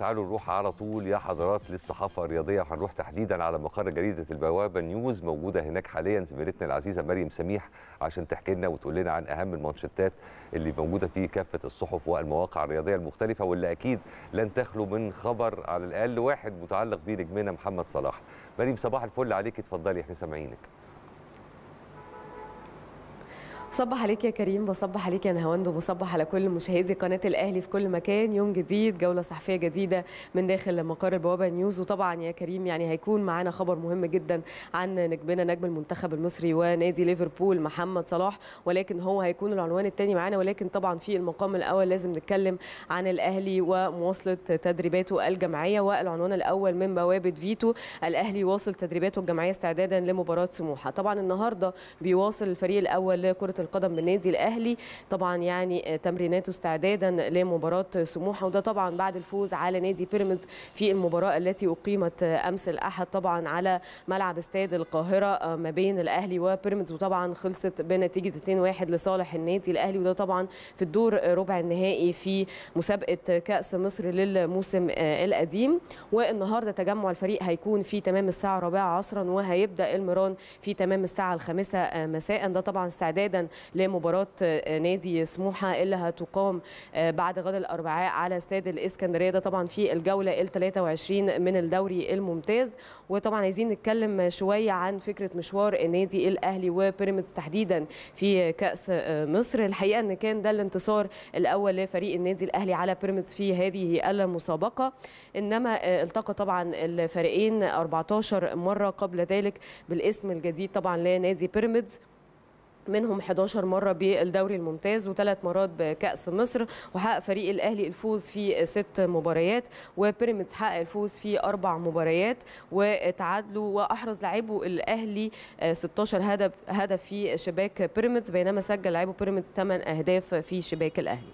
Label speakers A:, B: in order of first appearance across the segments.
A: تعالوا نروح على طول يا حضرات للصحافه الرياضيه وهنروح تحديدا على مقر جريده البوابه نيوز موجوده هناك حاليا زميلتنا العزيزه مريم سميح عشان تحكي لنا وتقول لنا عن اهم المانشيتات اللي موجوده في كافه الصحف والمواقع الرياضيه المختلفه واللي اكيد لن تخلو من خبر على الاقل واحد متعلق بنجمنا محمد صلاح. مريم صباح الفل عليك اتفضلي احنا سامعينك. بصبح عليك يا كريم بصبح عليك يا نهاوند وبصبح على كل مشاهدي قناه الاهلي في كل مكان يوم جديد جوله صحفيه جديده من داخل مقر البوابه نيوز وطبعا يا كريم يعني هيكون معانا خبر مهم جدا عن نجمنا نجم المنتخب المصري ونادي ليفربول محمد صلاح ولكن هو هيكون العنوان الثاني معانا ولكن طبعا في المقام الاول لازم نتكلم عن الاهلي ومواصله تدريباته الجمعية والعنوان الاول من بوابه فيتو الاهلي واصل تدريباته الجمعية استعدادا لمباراه سموحه طبعا النهارده بيواصل الفريق الاول لكره القدم بالنادي الاهلي طبعا يعني آه، تمريناته استعدادا لمباراه سموحه وده طبعا بعد الفوز على نادي بيراميدز في المباراه التي اقيمت آه، امس الاحد طبعا على ملعب استاد القاهره آه، ما بين الاهلي وبيراميدز وطبعا خلصت بنتيجه 2-1 لصالح النادي الاهلي وده طبعا في الدور ربع النهائي في مسابقه كاس مصر للموسم القديم والنهارده تجمع الفريق هيكون في تمام الساعه الرابعه عصرا وهيبدا المران في تمام الساعه الخامسه مساء ده طبعا استعدادا لمباراه آه، نادي سموحه اللي هتقام آه، بعد غد الاربعاء على استاد الاسكندريه ده طبعا في الجوله ال 23 من الدوري الممتاز وطبعا عايزين نتكلم شويه عن فكره مشوار النادي الاهلي وبيراميدز تحديدا في كاس آه، مصر الحقيقه ان كان ده الانتصار الاول لفريق النادي الاهلي على بيراميدز في هذه المسابقه انما التقى طبعا الفريقين 14 مره قبل ذلك بالاسم الجديد طبعا لنادي بيراميدز منهم 11 مرة بالدوري الممتاز وثلاث مرات بكأس مصر وحقق فريق الأهلي الفوز في ست مباريات وبيراميدز حقق الفوز في أربع مباريات وتعادلوا وأحرز لاعبه الأهلي 16 آه، هدف هدف في شباك بيراميدز بينما سجل لاعبه بيراميدز 8 أهداف في شباك الأهلي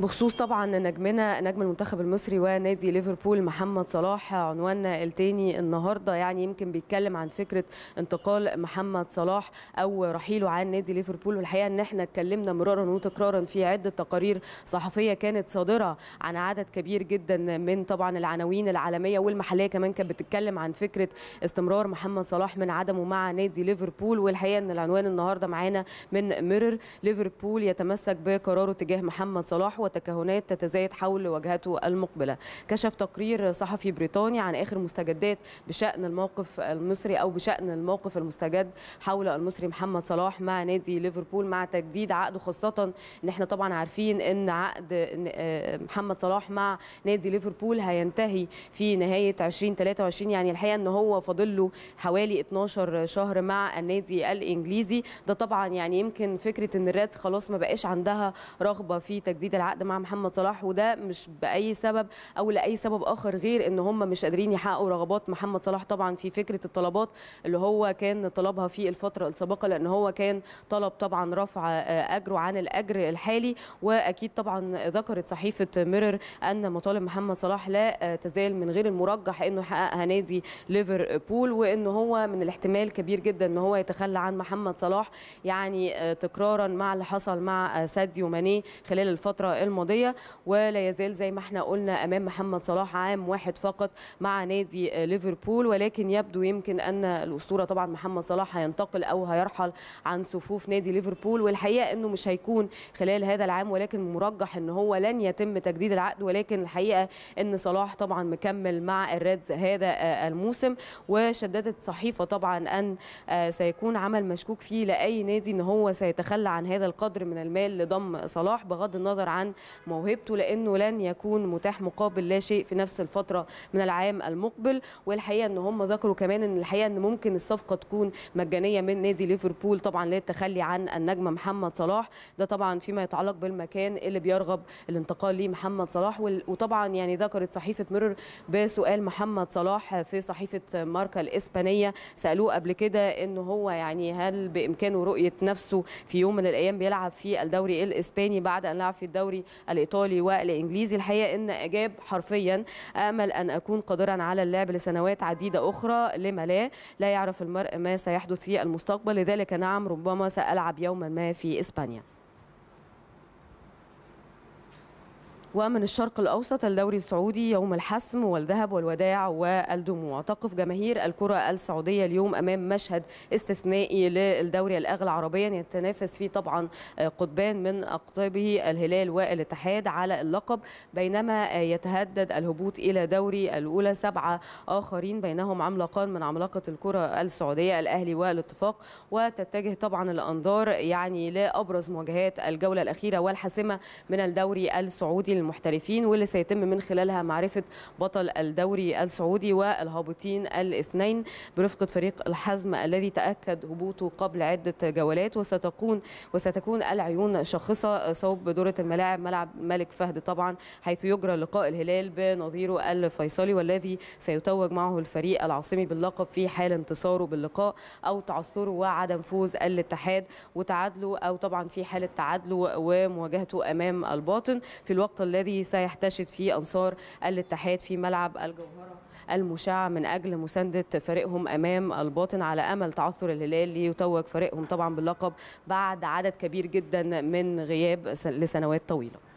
A: بخصوص طبعا نجمنا نجم المنتخب المصري ونادي ليفربول محمد صلاح عنواننا التاني النهارده يعني يمكن بيتكلم عن فكره انتقال محمد صلاح او رحيله عن نادي ليفربول والحقيقه ان احنا اتكلمنا مرارا وتكرارا في عده تقارير صحفيه كانت صادره عن عدد كبير جدا من طبعا العناوين العالميه والمحليه كمان كانت بتتكلم عن فكره استمرار محمد صلاح من عدمه مع نادي ليفربول والحقيقه ان العنوان النهارده معانا من ميرور ليفربول يتمسك بقراره تجاه محمد صلاح والتكهنات تتزايد حول وجهته المقبلة كشف تقرير صحفي بريطاني عن آخر مستجدات بشأن الموقف المصري أو بشأن الموقف المستجد حول المصري محمد صلاح مع نادي ليفربول مع تجديد عقده خاصة إن إحنا طبعا عارفين إن عقد آه، محمد صلاح مع نادي ليفربول هينتهي في نهاية 2023 يعني الحقيقة إن هو فاضل له حوالي 12 شهر مع النادي الإنجليزي ده طبعا يعني يمكن فكرة إن الريد خلاص ما بقاش عندها رغبة في تجديد العقد العقد مع محمد صلاح وده مش باي سبب او لاي سبب اخر غير ان هم مش قادرين يحققوا رغبات محمد صلاح طبعا في فكره الطلبات اللي هو كان طلبها في الفتره السابقه لان هو كان طلب طبعا رفع آه، اجره عن الاجر الحالي واكيد طبعا ذكرت صحيفه ميرر ان مطالب محمد صلاح لا آه، تزال من غير المرجح انه يحققها نادي ليفربول وان هو من الاحتمال كبير جدا ان هو يتخلى عن محمد صلاح يعني آه، تكرارا مع اللي حصل مع ساديو ماني خلال الفتره الماضيه ولا يزال زي ما احنا قلنا امام محمد صلاح عام واحد فقط مع نادي ليفربول ولكن يبدو يمكن ان الاسطوره طبعا محمد صلاح هينتقل او هيرحل عن صفوف نادي ليفربول والحقيقه انه مش هيكون خلال هذا العام ولكن مرجح ان هو لن يتم تجديد العقد ولكن الحقيقه ان صلاح طبعا مكمل مع الريدز هذا الموسم وشددت صحيفه طبعا ان سيكون عمل مشكوك فيه لاي نادي ان هو سيتخلى عن هذا القدر من المال لضم صلاح بغض النظر عن موهبته لانه لن يكون متاح مقابل لا شيء في نفس الفتره من العام المقبل والحقيقه ان هم ذكروا كمان ان الحقيقه ان ممكن الصفقه تكون مجانيه من نادي ليفربول طبعا لا عن النجم محمد صلاح ده طبعا فيما يتعلق بالمكان اللي بيرغب الانتقال ليه محمد صلاح وطبعا يعني ذكرت صحيفه ميرور بسؤال محمد صلاح في صحيفه ماركا الاسبانيه سالوه قبل كده ان هو يعني هل بامكانه رؤيه نفسه في يوم من الايام بيلعب في الدوري الاسباني بعد ان لعب في الدوري العربي الايطالي والانجليزي الحقيقه ان اجاب حرفيا امل ان اكون قادرا على اللعب لسنوات عديده اخرى لما لا لا يعرف المرء ما سيحدث في المستقبل لذلك نعم ربما سالعب يوما ما في اسبانيا ومن الشرق الأوسط الدوري السعودي يوم الحسم والذهب والوداع والدموع تقف جماهير الكرة السعودية اليوم أمام مشهد استثنائي للدوري الأغلى عربيا يتنافس فيه طبعا آه، قطبان من أقطابه الهلال والاتحاد على اللقب بينما آه، يتهدد الهبوط إلى دوري الأولى سبعة آخرين بينهم عملاقان من عملاقة الكرة السعودية الأهلي والاتفاق وتتجه طبعا الأنظار يعني لأبرز مواجهات الجولة الأخيرة والحاسمة من الدوري السعودي المحترفين واللي سيتم من خلالها معرفة بطل الدوري السعودي والهابطين الاثنين برفقة فريق الحزم الذي تأكد هبوطه قبل عدة جولات وستكون وستكون العيون شاخصة صوب دورة الملاعب ملعب ملك فهد طبعا حيث يجرى لقاء الهلال بنظيره الفيصلي والذي سيتوج معه الفريق العاصمي باللقب في حال انتصاره باللقاء أو تعثره وعدم فوز الاتحاد وتعادله أو طبعا في حالة تعادله ومواجهته أمام الباطن في الوقت الذي سيحتشد فيه أنصار الاتحاد في ملعب الجوهرة المشع من أجل مساندة فريقهم أمام الباطن على أمل تعثر الهلال ليتوج فريقهم طبعا باللقب بعد عدد كبير جدا من غياب لسنوات طويله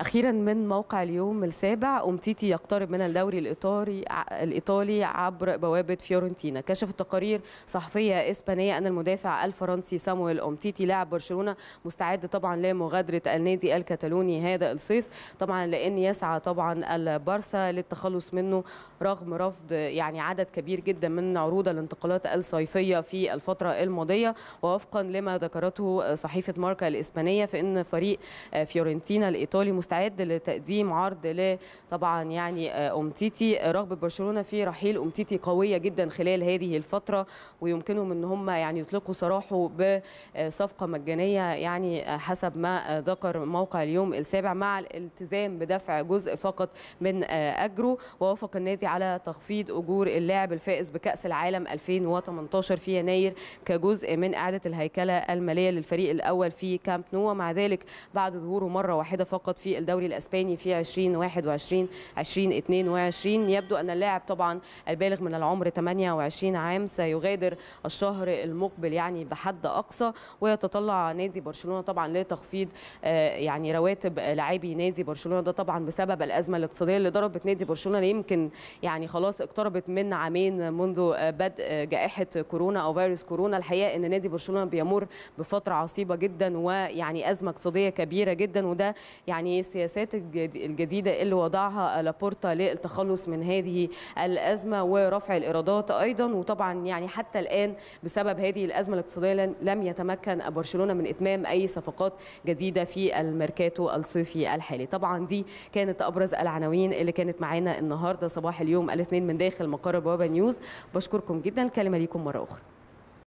A: أخيرا من موقع اليوم السابع أمتيتي يقترب من الدوري الإيطالي الإيطالي عبر بوابة فيورنتينا كشفت تقارير صحفية إسبانية أن المدافع الفرنسي سامويل أمتيتي لاعب برشلونة مستعد طبعا لمغادرة النادي الكتالوني هذا الصيف طبعا لأن يسعى طبعا البارسا للتخلص منه رغم رفض يعني عدد كبير جدا من عروض الانتقالات الصيفية في الفترة الماضية ووفقا لما ذكرته صحيفة ماركا الإسبانية فإن فريق فيورنتينا الإيطالي مستعد بتستعد لتقديم عرض ل طبعا يعني آه، أمتيتي رغبة برشلونة في رحيل أمتيتي قوية جدا خلال هذه الفترة ويمكنهم أن هم يعني يطلقوا سراحه بصفقة مجانية يعني آه، حسب ما آه، ذكر موقع اليوم السابع مع الالتزام بدفع جزء فقط من أجره ووافق النادي على تخفيض أجور اللاعب الفائز بكأس العالم 2018 في يناير كجزء من إعادة الهيكلة المالية للفريق الأول في كامب نو ومع ذلك بعد ظهوره مرة واحدة فقط في الدوري الاسباني في 2021 2022 يبدو ان اللاعب طبعا البالغ من العمر 28 عام سيغادر الشهر المقبل يعني بحد اقصى ويتطلع نادي برشلونه طبعا لتخفيض آه، يعني رواتب لاعبي نادي برشلونه ده طبعا بسبب الازمه الاقتصاديه اللي ضربت نادي برشلونه يمكن يعني خلاص اقتربت من عامين منذ آه، بدء جائحه كورونا او فيروس كورونا الحقيقه ان نادي برشلونه بيمر بفتره عصيبه جدا ويعني ازمه اقتصاديه كبيره جدا وده يعني السياسات الجديدة اللي وضعها لابورتا للتخلص من هذه الأزمة ورفع الإيرادات أيضا وطبعا يعني حتى الآن بسبب هذه الأزمة الاقتصادية لم يتمكن برشلونة من إتمام أي صفقات جديدة في الميركاتو الصيفي الحالي طبعا دي كانت أبرز العناوين اللي كانت معانا النهاردة صباح اليوم الاثنين من داخل مقر بوابة نيوز بشكركم جدا كلمة ليكم مرة أخرى